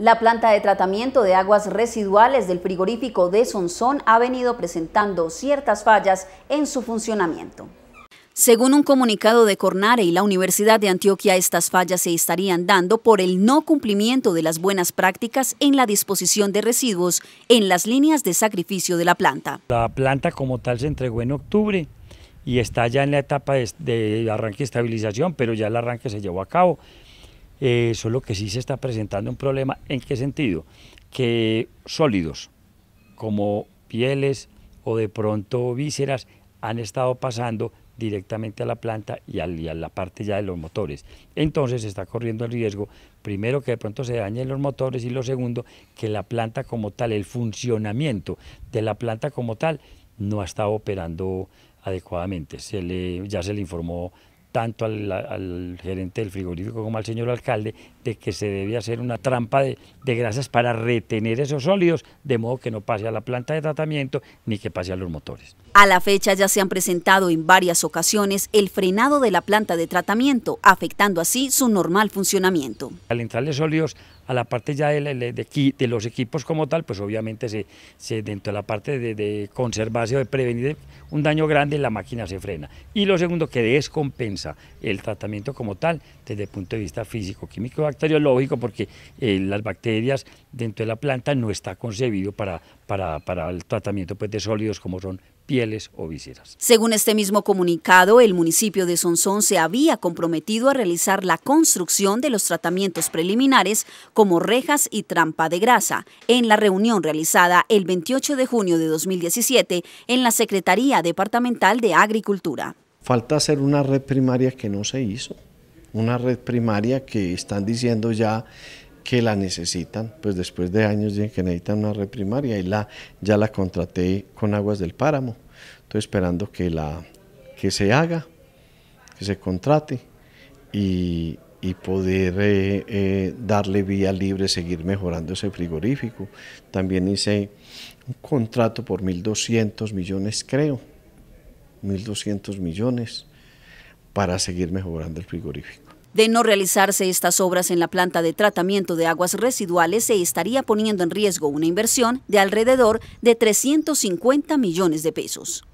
La planta de tratamiento de aguas residuales del frigorífico de Sonsón ha venido presentando ciertas fallas en su funcionamiento. Según un comunicado de Cornare y la Universidad de Antioquia, estas fallas se estarían dando por el no cumplimiento de las buenas prácticas en la disposición de residuos en las líneas de sacrificio de la planta. La planta como tal se entregó en octubre y está ya en la etapa de, arranque y estabilización, pero ya el arranque se llevó a cabo. Eh, solo que sí se está presentando un problema. ¿En qué sentido? Que sólidos, como pieles o de pronto vísceras, han estado pasando directamente a la planta y a, la parte ya de los motores. Entonces se está corriendo el riesgo, primero que de pronto se dañen los motores y lo segundo, que la planta como tal, el funcionamiento de la planta como tal, no ha estado operando adecuadamente. Se le, ya se le informó tanto al, gerente del frigorífico como al señor alcalde de que se debía hacer una trampa de, de, grasas para retener esos sólidos, de modo que no pase a la planta de tratamiento ni que pase a los motores. A la fecha ya se han presentado en varias ocasiones el frenado de la planta de tratamiento, afectando así su normal funcionamiento. Al entrarle sólidos a la parte ya de, de, los equipos como tal, pues obviamente se, se dentro de la parte de, conservarse o de prevenir un daño grande, la máquina se frena. Y lo segundo, que descompensa el tratamiento como tal desde el punto de vista físico, químico, bacteriológico, porque eh, las bacterias dentro de la planta no está concebido para, para, el tratamiento pues, de sólidos como son pieles o viseras. Según este mismo comunicado, el municipio de Sonsón se había comprometido a realizar la construcción de los tratamientos preliminares como rejas y trampa de grasa en la reunión realizada el 28 de junio de 2017 en la Secretaría Departamental de Agricultura. Falta hacer una red primaria que no se hizo, una red primaria que están diciendo ya que la necesitan, pues después de años dicen que necesitan una red primaria y la, ya la contraté con Aguas del Páramo, estoy esperando que, la, que se haga, que se contrate y, poder eh, eh, darle vía libre, seguir mejorando ese frigorífico. También hice un contrato por 1.200 millones, creo, 1.200 millones para seguir mejorando el frigorífico. De no realizarse estas obras en la planta de tratamiento de aguas residuales, se estaría poniendo en riesgo una inversión de alrededor de 350 millones de pesos.